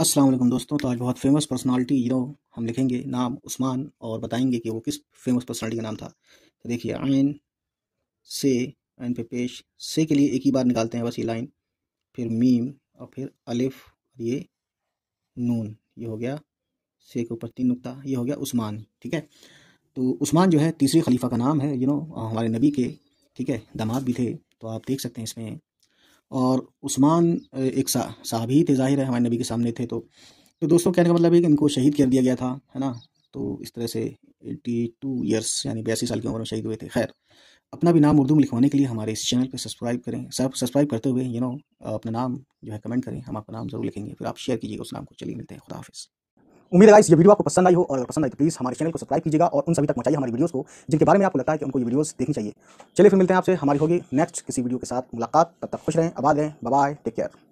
अस्सलाम वालेकुम दोस्तों तो आज बहुत फेमस पर्सनालिटी हीरो हम लिखेंगे नाम उस्मान और बताएंगे कि वो किस फेमस पर्सनालिटी का नाम था तो देखिए आयन से आयन पे पेश से के लिए एक ही बार निकालते हैं बस ये लाइन फिर मीम और फिर अलिफ और ये नून ये हो गया से के ऊपर तीन नुकता ये हो गया उस्मान ठीक है तो उस्मान जो है तीसरे खलीफा का नाम है यू नो हमारे नबी के ठीक है दामाद भी थे तो आप देख सकते हैं इसमें और उस्मान एक साहब ही थे जाहिर है हमारे नबी के सामने थे तो तो दोस्तों कहने का मतलब है कि इनको शहीद कर दिया गया था है ना तो इस तरह से एट्टी टू ईयर्स यानी बयासी साल की उम्र में शहीद हुए थे खैर अपना भी नाम उर्दू में लिखवाने के लिए हमारे इस चैनल पर सब्सक्राइब करें सब सब्सक्राइब करते हुए यू नो अपना नाम जो है कमेंट करें हम आपका नाम जरूर लिखेंगे फिर आप शेयर कीजिएगा उस नाम को चलिए मिलते हैं खुदाफिज उम्मीद है इस ये वीडियो आपको पसंद आई हो और अगर पसंद आई तो प्लीज़ हमारे चैनल को सब्सक्राइब कीजिएगा और उन सभी तक पहुंचाइए हमारी वीडियोस को जिनके बारे में आपको लगता है कि उनको ये वीडियोज़ देखनी चाहिए चलिए फिर मिलते हैं आपसे हमारी होगी नेक्स्ट किसी वीडियो के साथ मुलाकात तब तक खुश रहें आबाद रहें बाय टेक केयर